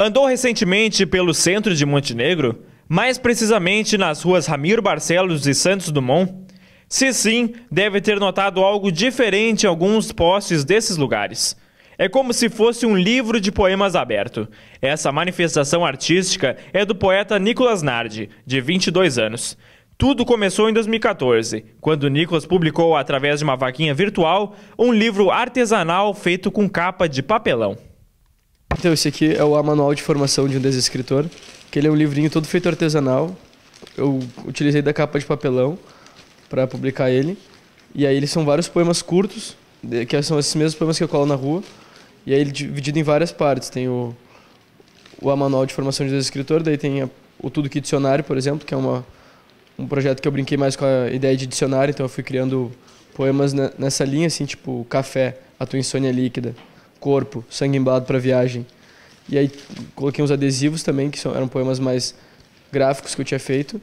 Andou recentemente pelo centro de Montenegro, mais precisamente nas ruas Ramiro Barcelos e Santos Dumont? Se sim, deve ter notado algo diferente em alguns postes desses lugares. É como se fosse um livro de poemas aberto. Essa manifestação artística é do poeta Nicolas Nardi, de 22 anos. Tudo começou em 2014, quando Nicolas publicou, através de uma vaquinha virtual, um livro artesanal feito com capa de papelão. Então, esse aqui é o Manual de Formação de um Desescritor, que ele é um livrinho todo feito artesanal. Eu utilizei da capa de papelão para publicar ele. E aí eles são vários poemas curtos, que são esses mesmos poemas que eu colo na rua. E aí ele é dividido em várias partes. Tem o, o Manual de Formação de Desescritor, daí tem a, o Tudo Que Dicionário, por exemplo, que é uma, um projeto que eu brinquei mais com a ideia de dicionário, então eu fui criando poemas nessa linha, assim, tipo Café, a tua insônia líquida corpo, sangue embalado para viagem. E aí coloquei uns adesivos também, que são, eram poemas mais gráficos que eu tinha feito.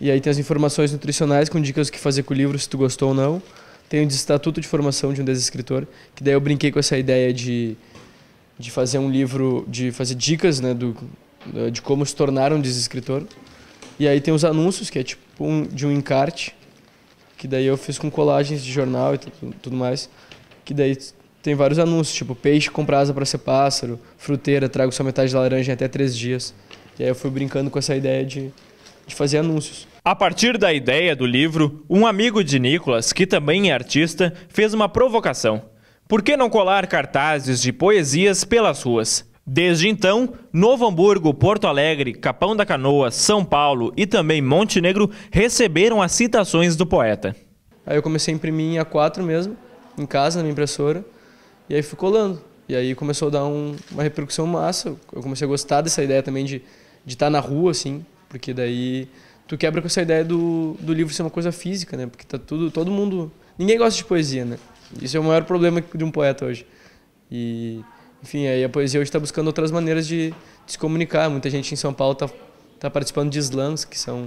E aí tem as informações nutricionais com dicas do que fazer com o livro, se tu gostou ou não. Tem o estatuto de formação de um desescritor, que daí eu brinquei com essa ideia de, de fazer um livro, de fazer dicas né, do, de como se tornar um desescritor. E aí tem os anúncios, que é tipo um, de um encarte, que daí eu fiz com colagens de jornal e tudo, tudo mais, que daí tem vários anúncios, tipo peixe compra asa para ser pássaro, fruteira, trago só metade da laranja em até três dias. E aí eu fui brincando com essa ideia de, de fazer anúncios. A partir da ideia do livro, um amigo de Nicolas, que também é artista, fez uma provocação. Por que não colar cartazes de poesias pelas ruas? Desde então, Novo Hamburgo, Porto Alegre, Capão da Canoa, São Paulo e também Montenegro receberam as citações do poeta. Aí eu comecei a imprimir em A4 mesmo, em casa, na minha impressora. E aí ficou colando. E aí começou a dar um, uma repercussão massa. Eu comecei a gostar dessa ideia também de estar tá na rua, assim, porque daí tu quebra com essa ideia do, do livro ser uma coisa física, né? Porque tá tudo, todo mundo. Ninguém gosta de poesia, né? Isso é o maior problema de um poeta hoje. E, enfim, aí a poesia hoje está buscando outras maneiras de, de, se comunicar. Muita gente em São Paulo está tá participando de slams, que são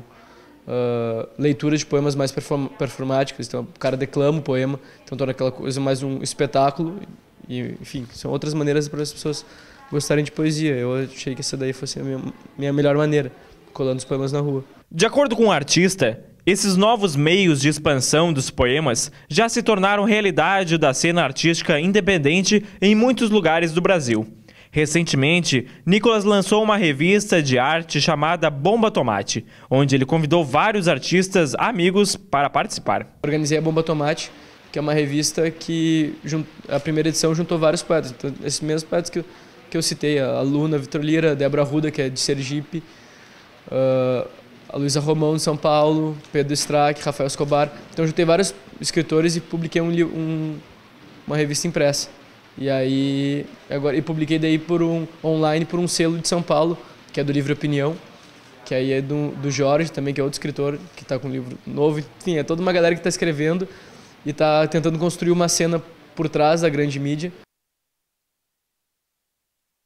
uh, leituras de poemas mais perform, performáticas. Então, o cara declama o poema, então torna aquela coisa mais um espetáculo e, enfim, são outras maneiras para as pessoas gostarem de poesia. Eu achei que essa daí fosse a minha, minha melhor maneira, colando os poemas na rua. De acordo com o artista, esses novos meios de expansão dos poemas já se tornaram realidade da cena artística independente em muitos lugares do Brasil. Recentemente, Nicolas lançou uma revista de arte chamada Bomba Tomate, onde ele convidou vários artistas amigos para participar. Organizei a Bomba Tomate, que é uma revista que a primeira edição juntou vários poetas. Então, esses mesmos poetas que eu, que eu citei, a Luna, Vitor Lira, a Débora Ruda, que é de Sergipe, ah, a Luísa Romão, de São Paulo, Pedro Strack, Rafael Escobar. Então, juntei vários escritores e publiquei um, um, uma revista impressa. E aí, agora, e publiquei daí por um, online por um selo de São Paulo, que é do Livre Opinião, que aí é do, do Jorge também, que é outro escritor, que está com um livro novo. Enfim, é toda uma galera que está escrevendo e está tentando construir uma cena por trás da grande mídia.